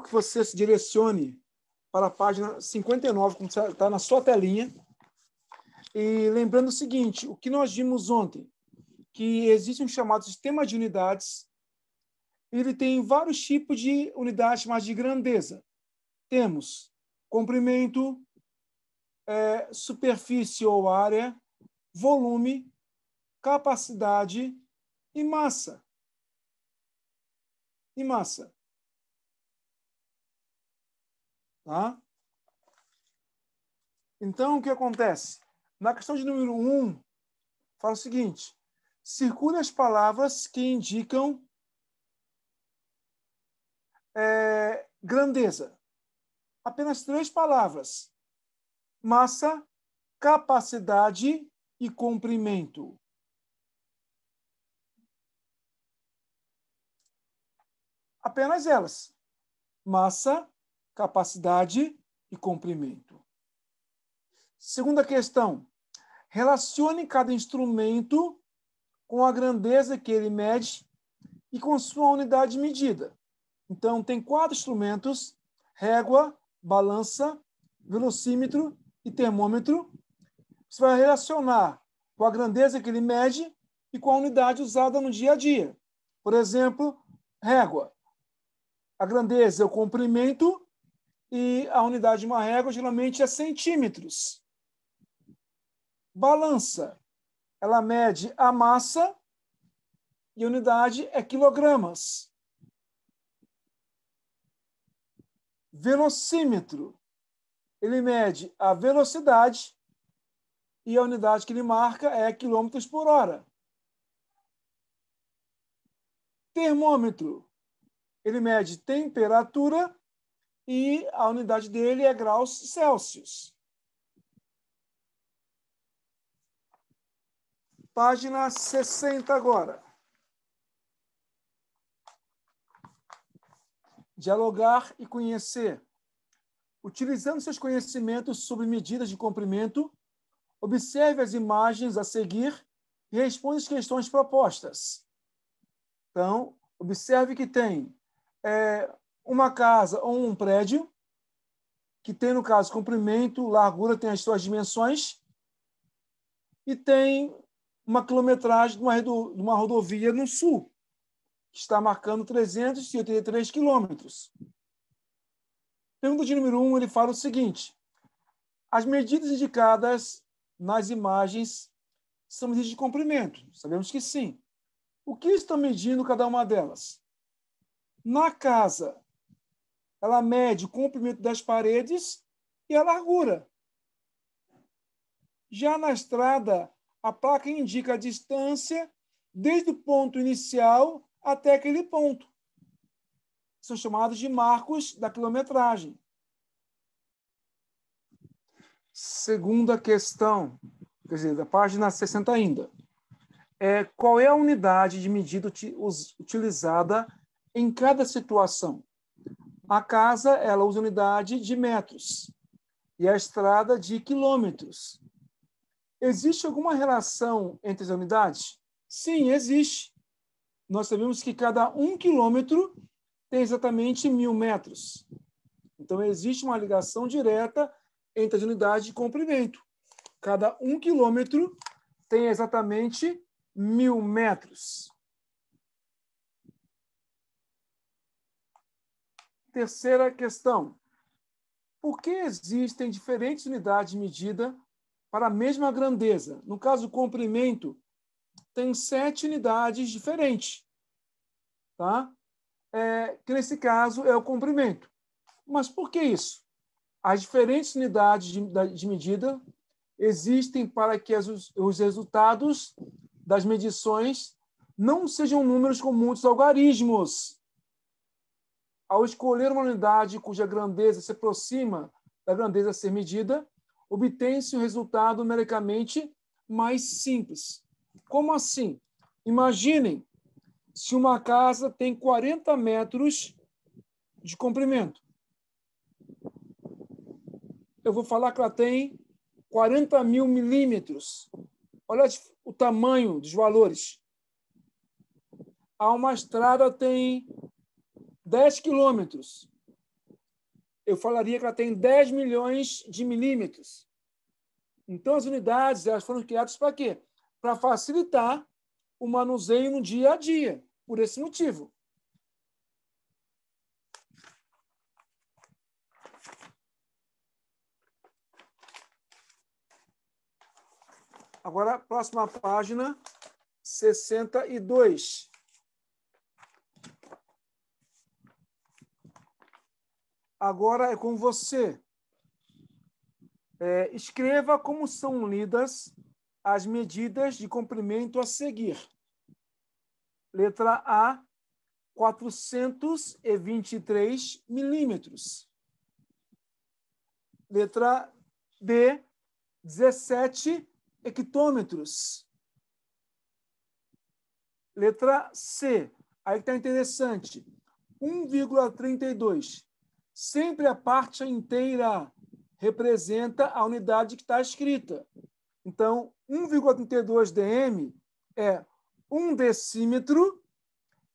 que você se direcione para a página 59, como está na sua telinha. E lembrando o seguinte, o que nós vimos ontem, que existe um chamado sistema de unidades, ele tem vários tipos de unidades, mas de grandeza. Temos comprimento, é, superfície ou área, volume, capacidade e massa. E massa. Tá? Então, o que acontece? Na questão de número 1, um, fala o seguinte: circule as palavras que indicam é, grandeza. Apenas três palavras: massa, capacidade e comprimento. Apenas elas: massa, capacidade e comprimento. Segunda questão: relacione cada instrumento com a grandeza que ele mede e com sua unidade medida. Então, tem quatro instrumentos: régua, balança, velocímetro e termômetro. Você vai relacionar com a grandeza que ele mede e com a unidade usada no dia a dia. Por exemplo, régua. A grandeza é o comprimento e a unidade de uma régua geralmente é centímetros. Balança, ela mede a massa e a unidade é quilogramas. Velocímetro, ele mede a velocidade e a unidade que ele marca é quilômetros por hora. Termômetro, ele mede temperatura e a unidade dele é graus Celsius. Página 60 agora. Dialogar e conhecer. Utilizando seus conhecimentos sobre medidas de comprimento, observe as imagens a seguir e responda as questões propostas. Então, observe que tem é, uma casa ou um prédio, que tem, no caso, comprimento, largura, tem as suas dimensões, e tem uma quilometragem de uma, de uma rodovia no sul, que está marcando 383 quilômetros. Pergunta de número 1, um, ele fala o seguinte: as medidas indicadas nas imagens são medidas de comprimento. Sabemos que sim. O que estão medindo cada uma delas? Na casa, ela mede o comprimento das paredes e a largura. Já na estrada, a placa indica a distância desde o ponto inicial até aquele ponto. São chamados de marcos da quilometragem. Segunda questão, quer dizer, da página 60 ainda. É, qual é a unidade de medida utilizada em cada situação? A casa, ela usa unidade de metros e a estrada de quilômetros. Existe alguma relação entre as unidades? Sim, existe. Nós sabemos que cada um quilômetro tem exatamente mil metros. Então, existe uma ligação direta entre as unidades de comprimento. Cada um quilômetro tem exatamente mil metros. Terceira questão: por que existem diferentes unidades de medida para a mesma grandeza? No caso, o comprimento tem sete unidades diferentes. Tá? É, que nesse caso é o comprimento. Mas por que isso? As diferentes unidades de, de medida existem para que as, os resultados das medições não sejam números com muitos algarismos. Ao escolher uma unidade cuja grandeza se aproxima da grandeza a ser medida, obtém-se um resultado numericamente mais simples. Como assim? Imaginem se uma casa tem 40 metros de comprimento. Eu vou falar que ela tem 40 mil milímetros. Olha o tamanho dos valores. Há uma estrada tem 10 quilômetros, eu falaria que ela tem 10 milhões de milímetros. Então, as unidades elas foram criadas para quê? Para facilitar o manuseio no dia a dia, por esse motivo. Agora, próxima página, 62. agora é com você. É, escreva como são lidas as medidas de comprimento a seguir. Letra A, 423 milímetros. Letra B, 17 hectômetros. Letra C, aí está interessante, 1,32 sempre a parte inteira representa a unidade que está escrita. Então, 1,32 dm é 1 decímetro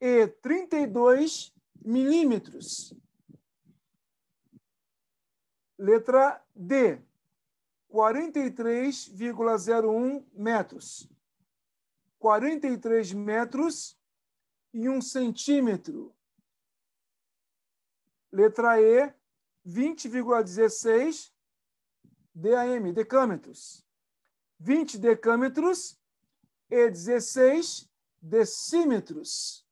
e 32 milímetros. Letra D, 43,01 metros. 43 metros e 1 centímetro. Letra E, 20,16 DAM, decâmetros. 20 decâmetros e 16 decímetros.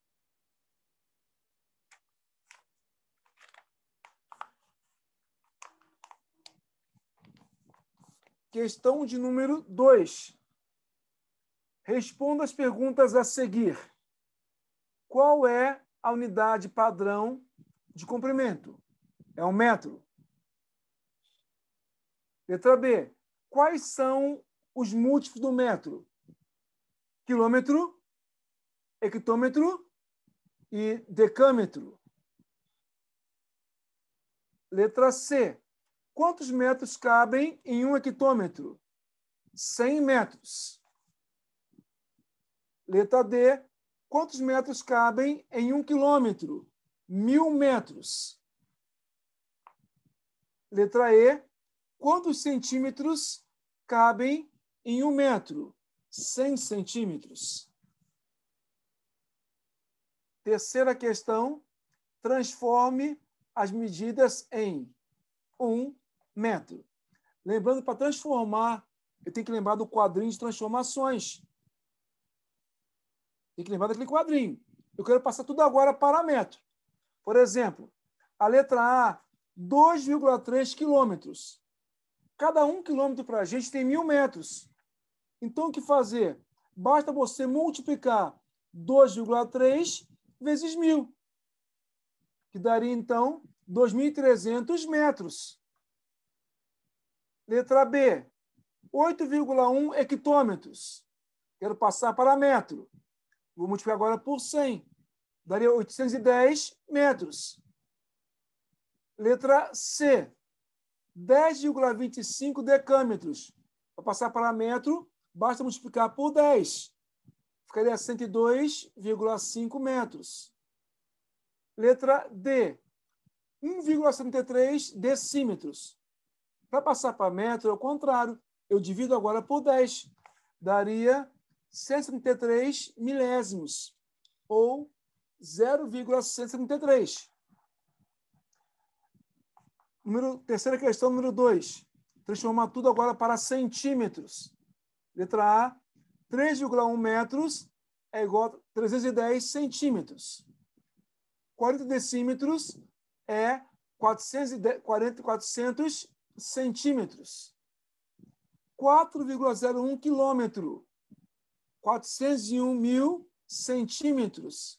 Questão de número 2. Responda as perguntas a seguir. Qual é a unidade padrão de comprimento. É um metro. Letra B. Quais são os múltiplos do metro? Quilômetro, hectômetro e decâmetro. Letra C. Quantos metros cabem em um hectômetro? 100 metros. Letra D. Quantos metros cabem em um quilômetro? mil metros. Letra E, quantos centímetros cabem em um metro? 100 centímetros. Terceira questão, transforme as medidas em um metro. Lembrando, para transformar, eu tenho que lembrar do quadrinho de transformações. Tem que lembrar daquele quadrinho. Eu quero passar tudo agora para metro. Por exemplo, a letra A, 2,3 quilômetros. Cada um quilômetro para a gente tem mil metros. Então, o que fazer? Basta você multiplicar 2,3 vezes mil, que daria, então, 2.300 metros. Letra B, 8,1 hectômetros. Quero passar para metro. Vou multiplicar agora por 100 daria 810 metros. Letra C, 10,25 decâmetros. Para passar para metro, basta multiplicar por 10. Ficaria 102,5 metros. Letra D, 1,73 decímetros. Para passar para metro, é o contrário. Eu divido agora por 10. Daria 133 milésimos, ou 0,673. Número, terceira questão, número 2. Transformar tudo agora para centímetros. Letra A, 3,1 metros é igual a 310 centímetros. 40 decímetros é 410, 400 centímetros. 4,01 quilômetro, 401 mil centímetros.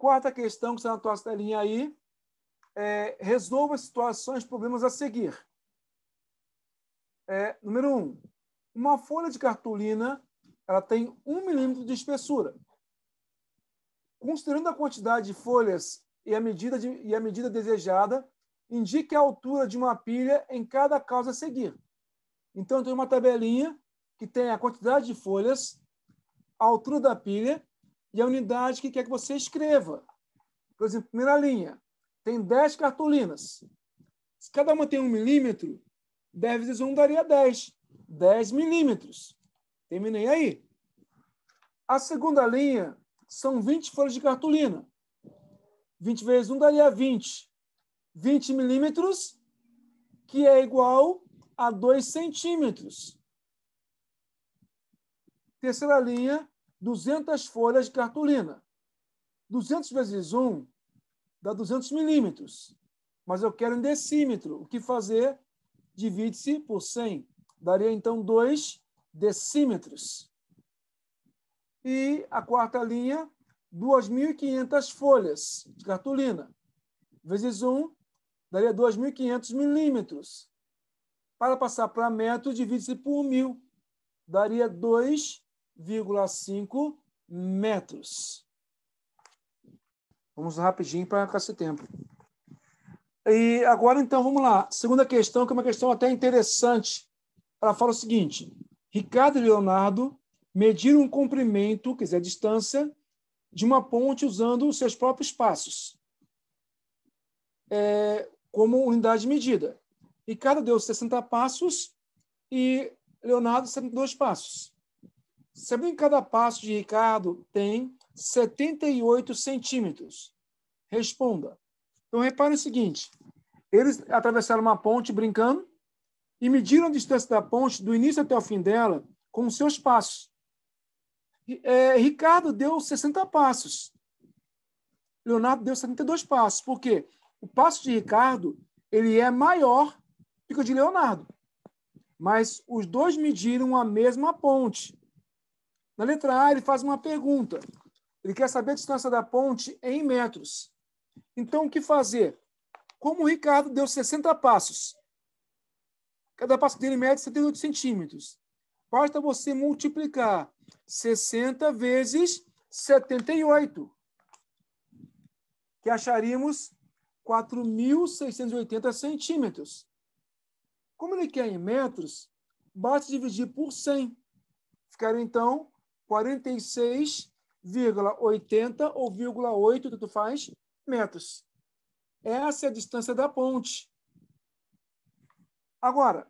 Quarta questão que está na tua telinha aí, é, resolva situações, problemas a seguir. É, número um, uma folha de cartolina ela tem um milímetro de espessura. Considerando a quantidade de folhas e a medida, de, e a medida desejada, indique a altura de uma pilha em cada causa a seguir. Então, tem uma tabelinha que tem a quantidade de folhas, a altura da pilha e a unidade que quer que você escreva. Por exemplo, primeira linha, tem 10 cartolinas. Se cada uma tem um milímetro, 10 vezes 1 daria 10. 10 milímetros. Terminei aí. A segunda linha são 20 folhas de cartolina. 20 vezes 1 daria 20. 20 milímetros, que é igual a 2 centímetros. Terceira linha, 200 folhas de cartolina. 200 vezes 1 dá 200 milímetros. Mas eu quero em decímetro. O que fazer? Divide-se por 100. Daria, então, 2 decímetros. E a quarta linha, 2.500 folhas de cartolina. Vezes 1, daria 2.500 milímetros. Para passar para metro, divide-se por 1.000. Daria 2 1,5 metros. Vamos rapidinho para ficar esse tempo. E agora, então, vamos lá. Segunda questão, que é uma questão até interessante. Ela fala o seguinte: Ricardo e Leonardo mediram o um comprimento, quer dizer, a distância, de uma ponte usando os seus próprios passos é, como unidade de medida. Ricardo deu 60 passos e Leonardo 72 passos sabendo que cada passo de Ricardo tem 78 centímetros? Responda. Então, repare o seguinte: eles atravessaram uma ponte brincando e mediram a distância da ponte do início até o fim dela com seus passos. É, Ricardo deu 60 passos. Leonardo deu 72 passos. Por quê? O passo de Ricardo ele é maior do que o de Leonardo. Mas os dois mediram a mesma ponte. Na letra A, ele faz uma pergunta. Ele quer saber a distância da ponte em metros. Então, o que fazer? Como o Ricardo deu 60 passos, cada passo dele mede 78 centímetros. Basta você multiplicar 60 vezes 78, que acharíamos 4.680 centímetros. Como ele quer em metros, basta dividir por 100. Ficaram, então, 46,80 ou 0,8, tanto faz, metros. Essa é a distância da ponte. Agora,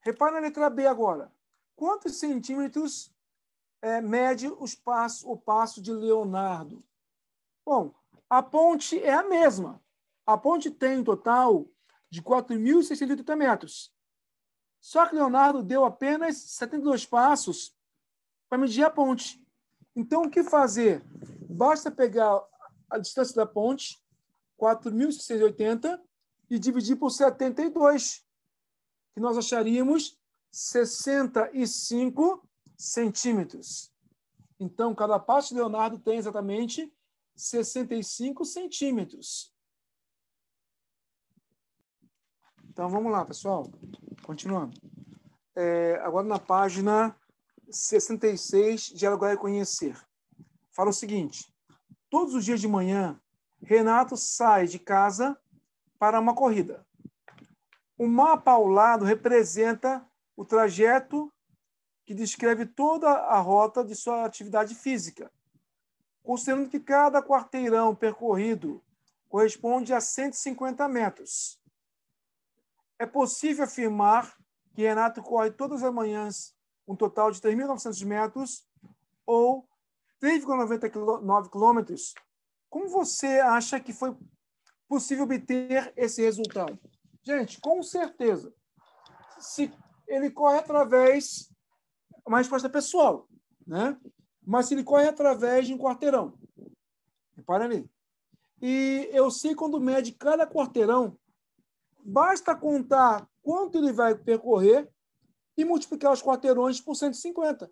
repara na letra B agora. Quantos centímetros é, mede o espaço o passo de Leonardo? Bom, a ponte é a mesma. A ponte tem um total de 4.680 metros. Só que Leonardo deu apenas 72 passos para medir a ponte. Então, o que fazer? Basta pegar a distância da ponte, 4.680, e dividir por 72, que nós acharíamos 65 centímetros. Então, cada parte de Leonardo tem exatamente 65 centímetros. Então, vamos lá, pessoal. Continuando. É, agora na página 66 de Ela Goiás Conhecer. Fala o seguinte: todos os dias de manhã, Renato sai de casa para uma corrida. O mapa ao lado representa o trajeto que descreve toda a rota de sua atividade física, considerando que cada quarteirão percorrido corresponde a 150 metros. É possível afirmar que Renato corre todas as manhãs um total de 3.900 metros ou 3,99 quilômetros. Como você acha que foi possível obter esse resultado? Gente, com certeza. Se ele corre através uma resposta pessoal, né? Mas se ele corre através de um quarteirão. Repara ali. E eu sei quando mede cada quarteirão, basta contar quanto ele vai percorrer e multiplicar os quarteirões por 150.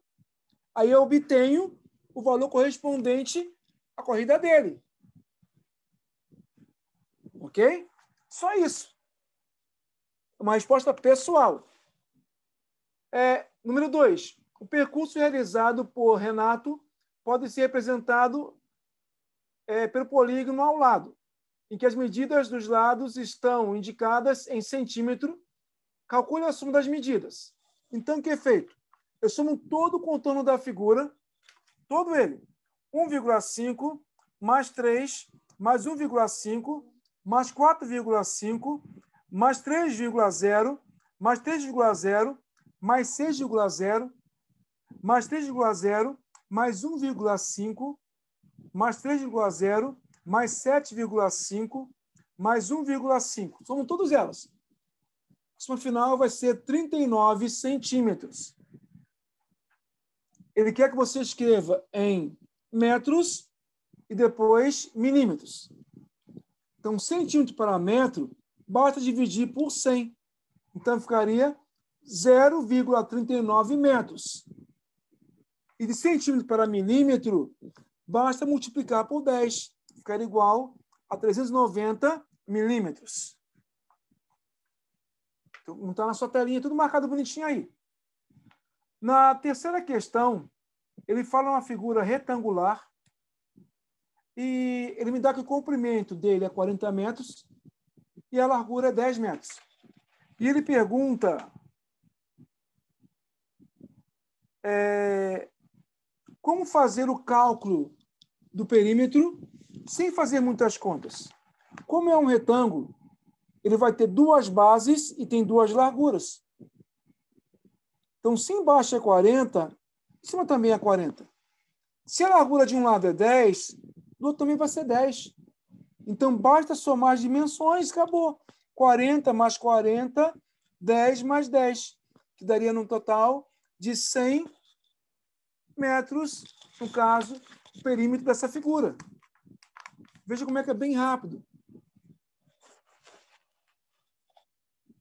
Aí eu obtenho o valor correspondente à corrida dele. Ok? Só isso. É uma resposta pessoal. É, número dois, o percurso realizado por Renato pode ser representado é, pelo polígono ao lado, em que as medidas dos lados estão indicadas em centímetro. Calcule a soma das medidas. Então, o que é feito? Eu somo todo o contorno da figura, todo ele. 1,5 mais 3 mais 1,5 mais 4,5 mais 3,0 mais 3,0 mais 6,0 mais 3,0 mais 1,5 mais 3,0 mais 7,5 mais 1,5. Somam todas elas próxima final vai ser 39 centímetros. Ele quer que você escreva em metros e depois milímetros. Então, centímetro para metro, basta dividir por 100. Então, ficaria 0,39 metros. E de centímetro para milímetro, basta multiplicar por 10. Ficaria igual a 390 milímetros. Não está na sua telinha, tudo marcado bonitinho aí. Na terceira questão, ele fala uma figura retangular e ele me dá que o comprimento dele é 40 metros e a largura é 10 metros. E ele pergunta é, como fazer o cálculo do perímetro sem fazer muitas contas. Como é um retângulo, ele vai ter duas bases e tem duas larguras. Então, se embaixo é 40, em cima também é 40. Se a largura de um lado é 10, do outro também vai ser 10. Então, basta somar as dimensões, acabou. 40 mais 40, 10 mais 10, que daria num total de 100 metros, no caso, o perímetro dessa figura. Veja como é que é bem rápido.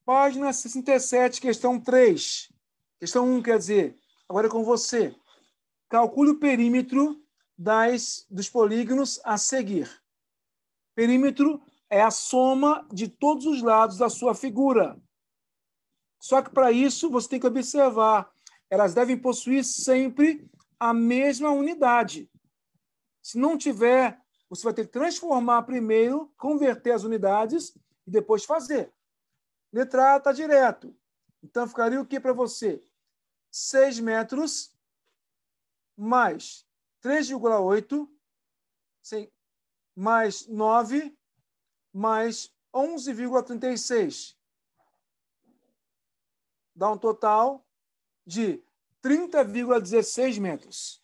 Página 67, questão 3. Questão 1, quer dizer, agora é com você. Calcule o perímetro das, dos polígonos a seguir. Perímetro é a soma de todos os lados da sua figura. Só que para isso você tem que observar, elas devem possuir sempre a mesma unidade. Se não tiver, você vai ter que transformar primeiro, converter as unidades e depois fazer. Letra A está direto. Então, ficaria o que para você? 6 metros mais 3,8 mais 9 mais 11,36. Dá um total de 30,16 metros.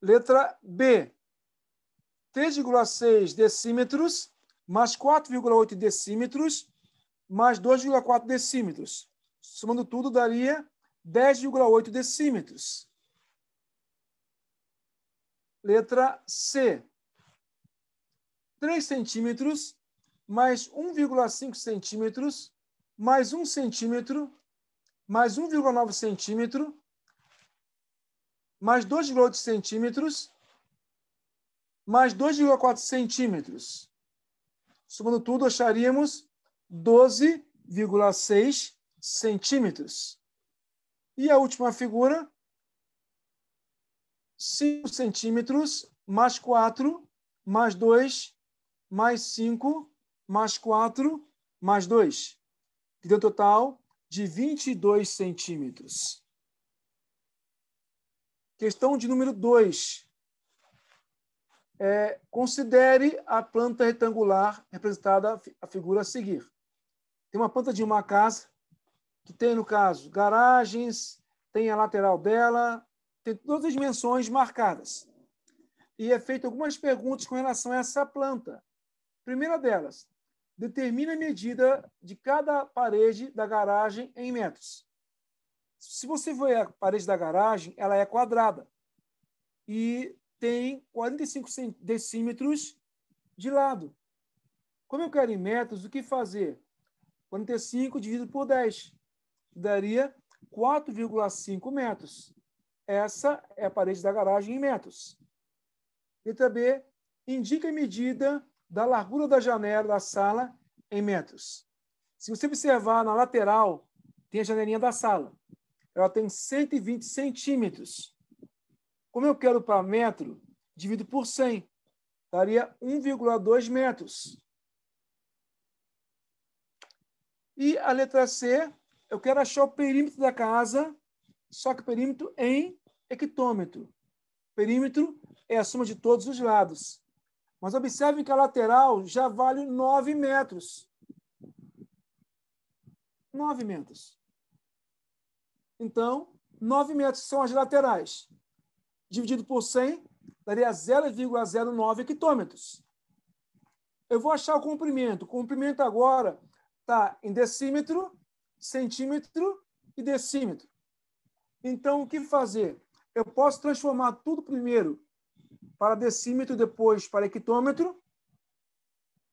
Letra B. 3,6 decímetros mais 4,8 decímetros mais 2,4 decímetros. Somando tudo, daria 10,8 decímetros. Letra C. 3 centímetros mais 1,5 centímetros mais 1 centímetro mais 1,9 centímetro mais 2,8 centímetros mais 2,4 centímetros. Somando tudo, acharíamos 12,6 centímetros. E a última figura, 5 centímetros mais 4, mais 2, mais 5, mais 4, mais 2. Que deu um total de 22 centímetros. Questão de número 2. É, considere a planta retangular representada a figura a seguir tem uma planta de uma casa que tem, no caso, garagens, tem a lateral dela, tem todas as dimensões marcadas. E é feito algumas perguntas com relação a essa planta. Primeira delas, determina a medida de cada parede da garagem em metros. Se você ver a parede da garagem, ela é quadrada e tem 45 decímetros de lado. Como eu quero em metros, o que fazer? 45 dividido por 10, daria 4,5 metros. Essa é a parede da garagem em metros. Letra B, indica a medida da largura da janela da sala em metros. Se você observar na lateral, tem a janelinha da sala. Ela tem 120 centímetros. Como eu quero para metro, divido por 100. Daria 1,2 metros. E a letra C, eu quero achar o perímetro da casa, só que o perímetro em hectômetro. perímetro é a soma de todos os lados. Mas observem que a lateral já vale 9 metros. 9 metros. Então, 9 metros são as laterais. Dividido por 100, daria 0,09 hectômetros. Eu vou achar o comprimento. O comprimento agora está em decímetro, centímetro e decímetro. Então, o que fazer? Eu posso transformar tudo primeiro para decímetro, depois para hectômetro,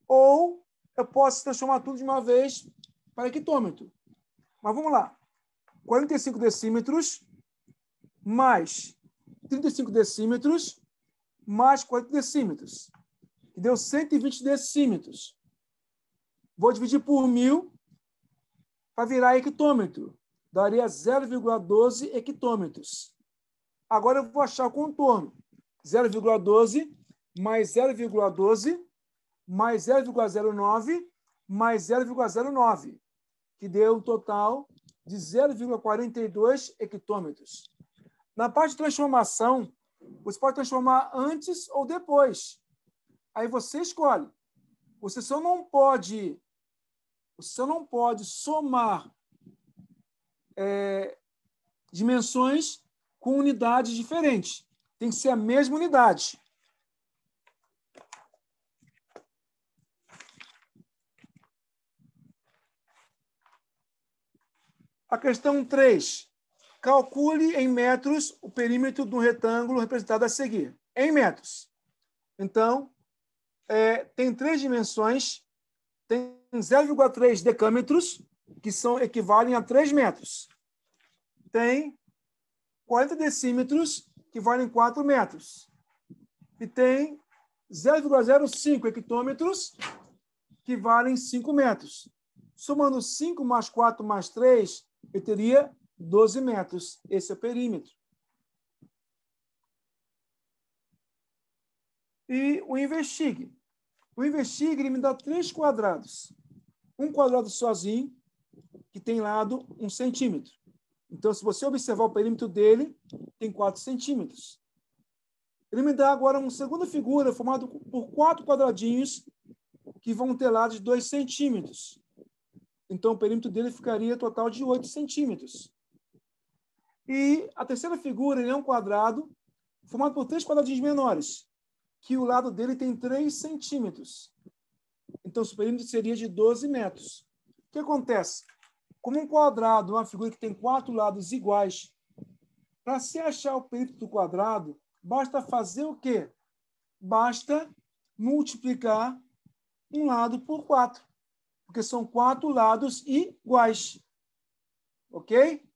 ou eu posso transformar tudo de uma vez para hectômetro. Mas vamos lá. 45 decímetros mais 35 decímetros mais 40 decímetros, que deu 120 decímetros. Vou dividir por mil para virar hectômetro. Daria 0,12 hectômetros. Agora eu vou achar o contorno. 0,12 mais 0,12 mais 0,09 mais 0,09, que deu um total de 0,42 hectômetros. Na parte de transformação, você pode transformar antes ou depois. Aí você escolhe. Você só não pode você não pode somar é, dimensões com unidades diferentes. Tem que ser a mesma unidade. A questão 3. Calcule em metros o perímetro do retângulo representado a seguir. Em metros. Então, é, tem três dimensões, tem 0,3 decâmetros, que são, equivalem a 3 metros. Tem 40 decímetros, que valem 4 metros. E tem 0,05 hectômetros, que valem 5 metros. Somando 5 mais 4 mais 3, eu teria 12 metros. Esse é o perímetro. E o investigue. O investigue me dá três quadrados um quadrado sozinho, que tem lado um centímetro. Então, se você observar o perímetro dele, tem 4 centímetros. Ele me dá agora uma segunda figura formada por quatro quadradinhos que vão ter lado de 2 centímetros. Então, o perímetro dele ficaria total de 8 centímetros. E a terceira figura é um quadrado formado por três quadradinhos menores, que o lado dele tem 3 centímetros. Então, o perímetro seria de 12 metros. O que acontece? Como um quadrado, uma figura que tem quatro lados iguais, para se achar o perímetro do quadrado, basta fazer o quê? Basta multiplicar um lado por quatro, porque são quatro lados iguais. Ok?